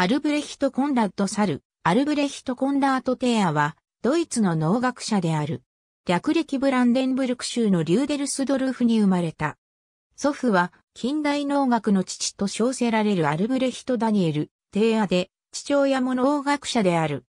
アルブレヒト・コンラッド・サル、アルブレヒト・コンラート・テアは、ドイツの農学者である。略歴ブランデンブルク州のリューデルスドルフに生まれた。祖父は、近代農学の父と称せられるアルブレヒト・ダニエル、テアで、父親も農学者である。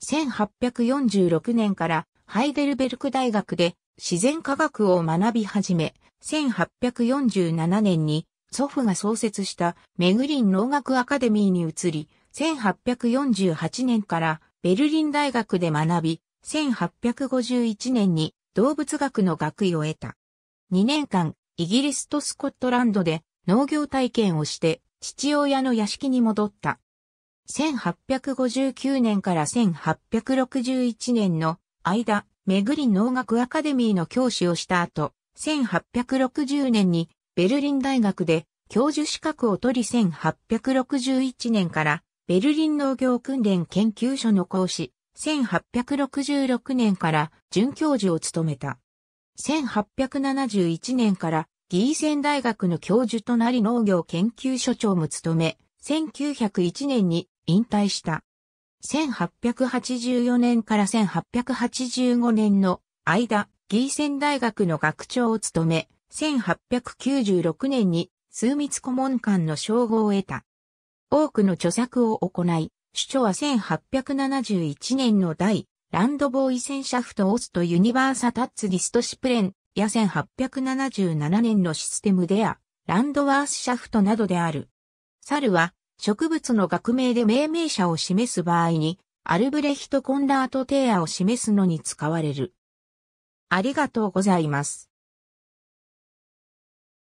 1846年からハイデルベルク大学で自然科学を学び始め、1847年に祖父が創設したメグリン農学アカデミーに移り、1848年からベルリン大学で学び、1851年に動物学の学位を得た。2年間、イギリスとスコットランドで農業体験をして父親の屋敷に戻った。1859年から1861年の間、メグリン農学アカデミーの教師をした後、1860年にベルリン大学で教授資格を取り1861年からベルリン農業訓練研究所の講師、1866年から准教授を務めた。1871年からギーセン大学の教授となり農業研究所長も務め、1901年に引退した。1884年から1885年の間、ギーセン大学の学長を務め、1896年に数密顧問官の称号を得た。多くの著作を行い、主張は1871年の第ランドボーイセンシャフトオストユニバーサタッツディストシプレンや1877年のシステムデア、ランドワースシャフトなどである。猿は植物の学名で命名者を示す場合に、アルブレヒト・コンラート・テーアを示すのに使われる。ありがとうございます。